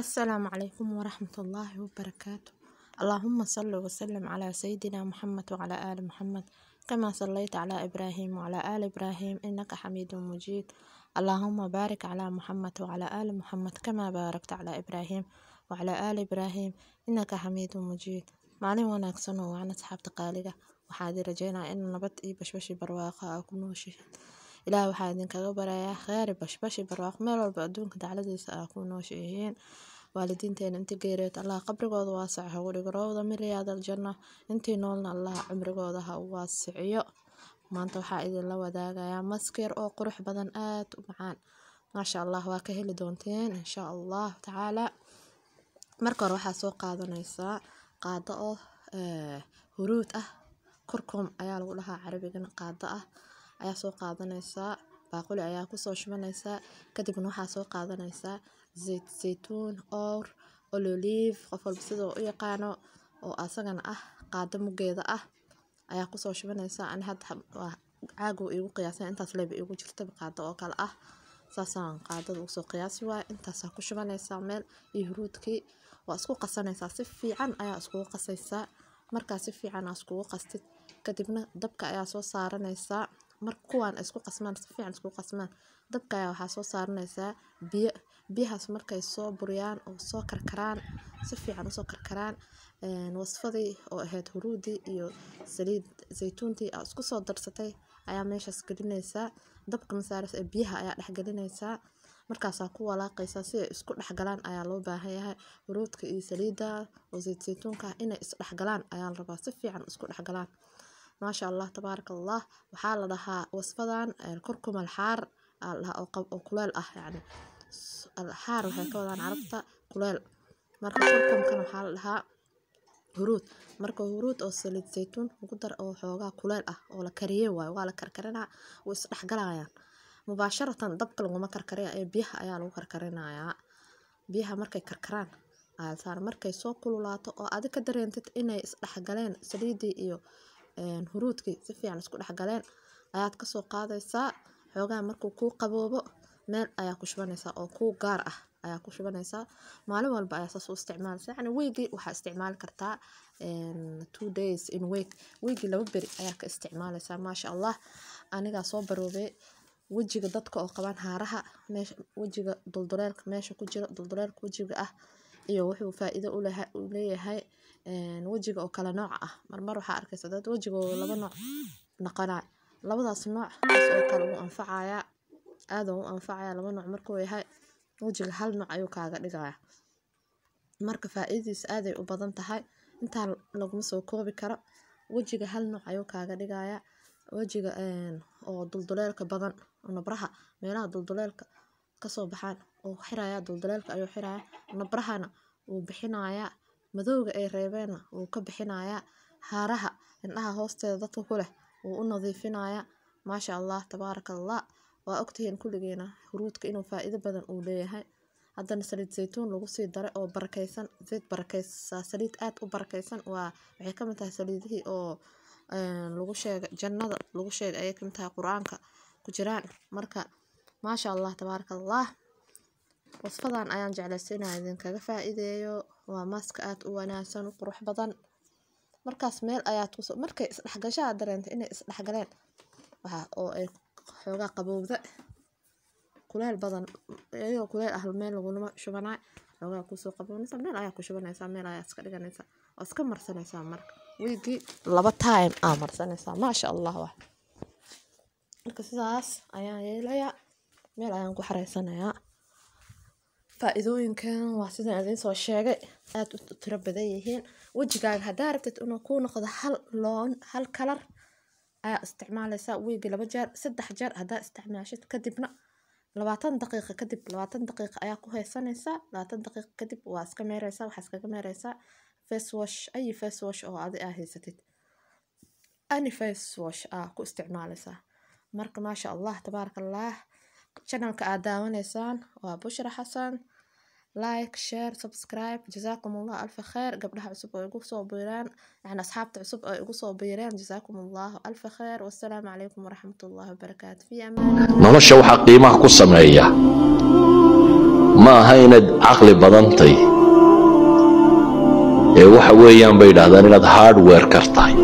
Asalaamu calaykum waraxmatullaahi wabarakaatu. allaahuma salli wasalim sallim calaa sayyidina Muhammad wa aali Muhammad kama salayta calaa Ibrahim wa aali Ibrahim inaka xamiidu mujiid allaahuma baarik calaa Muhammad wa aali Muhammad kama baarakta calaa Ibrahim wa calaa aali Ibrahim innaka Hamidum Majid. Maalin wanaagsan oo wacan asxaabta qaaliga. Waxaan rajeynayaa in nabad iyo bashbashi barwaaqo ah ku nooshahay ilaah waxaa idinkaga baraya kheyr bashbashi bashbash meel walba adduunka dacladiisa aa ku nooshihiin. Waalidiinteena inta geeriyota Allah qabrigooda waasac ha ugu dhigo rawda miriyaadal janno. Intii noolna Allah cimrigooda ha u waasiciyo. Maanta waxaa idin la wadaagaya oo qurux badan aad u macaan. Maasha Allah waa ka heli doonteen in Allah tacaala. Marka hore waxaa soo qaadanaysaa qaado oo eh, huruud ah. Kurkum ayaa lagu dhahaa carabigan qaado ah ayaa soo qaadanaysaa baaquli ayaa kusoo shubanaysaa kadibna waxaa soo qaadaneysaa zayt zaytuun oor ololiif qof walba sida u yaqaano oo asagana ah qaado mugeeda ah ayaa kusoo shubaneysaa ani hadda caagu igu qiyaasay intaas leeba igu jirta qaado oo kale ah saasaan qaadada usoo qiyaasi waaya intaasaa ku shubaneysaa meel iyo huruudkii waa isku qasaneysaa si fiican ayaa iskugu qaseysaa markaa si fiican aa iskugu qastid kadibna dabka ayaa soo saaraneysaa mar kuwan isku qasmaan si fiican isku qasmaan. Dabka ayaa waxaa soo saaranaysaa biyo. Biyahaas markay soo buriyaan oo soo karkaraan si fiican u soo Een wasfadii oo aheyd huruudi iyo saliid saytuuntii ah isku soo darsatay ayaa meeshas gelinaysa. Dabka masaaris ee biyaha ayaa dhex gelinaysa. Markaasaa ku walaaqaysa si ay isku dhaxgalaan ayaa loo baahan yahay. Huruudka iyo saliida oo saytuunka inay is dhaxgalaan ayaa la rabaa si fiican isku dhaxgalaan maasha allah tabaarak allah waxaa la dhahaa wasfadan kurkum alxaar oo kuleel ah yani alxaar waxay ka wadaan carabta kuleel marka kurkumkan waxaa la dhahaa huruud marka huruud oo saliid saytuun lagu dar oo xoogaa kuleel ah oo la kariyey waayo waa la karkarinaa way isdhexgalayaan mubaasharatan dabka laguma karkariya ee biyaha ayaa lagu karkarinayaa biyaha markay karkaraan ayaa saar markay soo kululaato oo adi ka dareentid inay isdhexgaleen saliidii iyo huruudkii si fiican isku dhex galeen ayaad kasoo qaadaysaa xoogaa markuu kuu qaboobo meel ayaa ku oo kuu gaar ah ayaa ku shubanaysaa maalin walba ayaa saas u isticmaalaysaa yani weegii waxaa isticmaali kartaa two days in week weegii laba beri ayaa ka isticmaalaysaa maasha allah anigaa soo baroobay wejiga dadka oo qabaan haaraha meesha wejiga dulduleelka meesha ku jira dulduleelka wejiga ah iyo wuxuu faa'iido u u leeyahay een wajiga oo kala nooc ah marmar waxaa arkaysa dad wajiga oo laba nooc dhaqanaa labadaas nooc oo kale u anfacaya aadoo u anfacaya laba nooc markuu yahay wajiga hal nooc ayuu kaaga dhigaya marka faa'iidiis aaday u badan tahay intaan laguma soo koobi karo wajiga hal nooc ayuu kaaga dhigaya wajiga oo dulduleelka badan nabraha meelaha dulduleelka kasoo baxaan oo xiraya dul ayu xiraya nabrahana uu bixinaya madowga ay reebeena uu ka bixinaya haaraha indhaha hoosteeda dadka ku leh uu u nadiifinaya maasha allah tabaarakallah waa ogtihiin kuligina huruudka inu faa'iido badan uu leeyahay haddana saliid zaytuun lagu sii daray oo barakeysan zayd barakeysa saliid aad u barakeysan waxay ka tahay saliidihii oo lagu jannada lagu ayay ka tahay qur-aanka marka maasha allah tabaarakallah Wasfadhan ayan jeclehe inan idinkaga faideyo waa mask aad u wanagsan u qurux badan markas meel ayad markay isdax gasho aya inay isdax galeen oo ay xoga qabowde kuleel badan iyago kuleel ah meel laguma shubanay xoga kuso qabaneysa meel aya kushubaneysa meel aya iska dhiganeysa oo iska marsaneysa marka weegi laba time aa marsaneysa masha allah waay marka sidas ayan yeelaya meel ayan ku xareysanaya faaidooyinkan waa sidan idinsoo sheegay aad u tiro badan yihiin wejigaaga hadaa rabtid inuu kuu noqdo hal loon hal kalar ayaa isticmaaleysaa wiigi laba jeer saddex jeer hadaa isticmaashid kadibna labaatan daqiiqa kadib labaatan daqiiqa ayaa ku haysanaysaa labaatan daqiiqa kadib waa iska meereysaa waxaa iskaga meereysaa face ayi face oo adi aa haysatid any face aa ku isticmaaleysaa marka maasha allah tabaaraka allah channelka aad daawanaysaan waa bushra xasan like, share, subscribe. Jazaakum allah alfa kheer. Gabdhaha cusub oo igu soo biireen, yani asxaabta cusub oo igu soo biireen. Jazaakum allah alfa kheer. Wassalaamu calaykum waraxmatullahi wabarakaatu. Fi amaan. Nolosha waxaa qiimaha ku sameeya ma aha inaad caqli badantay ee waxa weeyaan bay yidhaahdaan inaad hardware kar tahay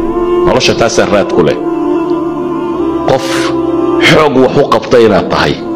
nolosha taasaa raad ku leh qof xoog wax u qabta inaad tahay